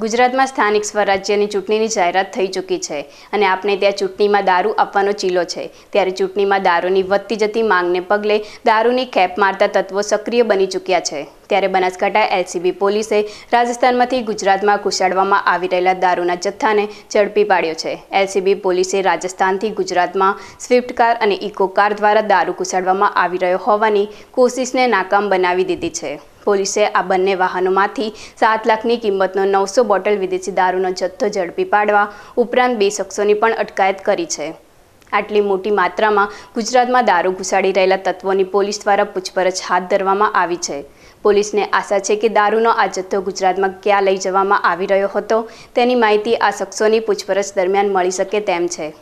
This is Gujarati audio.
ગુજરાતમાં સ્થાનિક સ્વરાજ્યની ચૂંટણીની જાહેરાત થઈ ચૂકી છે અને આપણે ત્યાં ચૂંટણીમાં દારૂ આપવાનો ચીલો છે ત્યારે ચૂંટણીમાં દારૂની વધતી જતી માંગને પગલે દારૂની ખેપ મારતા તત્વો સક્રિય બની ચૂક્યા છે ત્યારે બનાસકાંઠા એલસીબી પોલીસે રાજસ્થાનમાંથી ગુજરાતમાં ઘુસાડવામાં આવી રહેલા દારૂના જથ્થાને ઝડપી પાડ્યો છે એલસીબી પોલીસે રાજસ્થાનથી ગુજરાતમાં સ્વિફ્ટ કાર અને ઇકો કાર દ્વારા દારૂ ઘુસાડવામાં આવી રહ્યો હોવાની કોશિશને નાકામ બનાવી દીધી છે પોલીસે આ બંને વાહનોમાંથી સાત લાખની કિંમતનો નવસો બોટલ વિદેશી દારૂનો જથ્થો ઝડપી પાડવા ઉપરાંત બે શખ્સોની પણ અટકાયત કરી છે આટલી મોટી માત્રામાં ગુજરાતમાં દારૂ ઘુસાડી રહેલા તત્વોની પોલીસ દ્વારા પૂછપરછ હાથ ધરવામાં આવી છે પોલીસને આશા છે કે દારૂનો આ જથ્થો ગુજરાતમાં ક્યાં લઈ જવામાં આવી રહ્યો હતો તેની માહિતી આ શખ્સોની પૂછપરછ દરમિયાન મળી શકે તેમ છે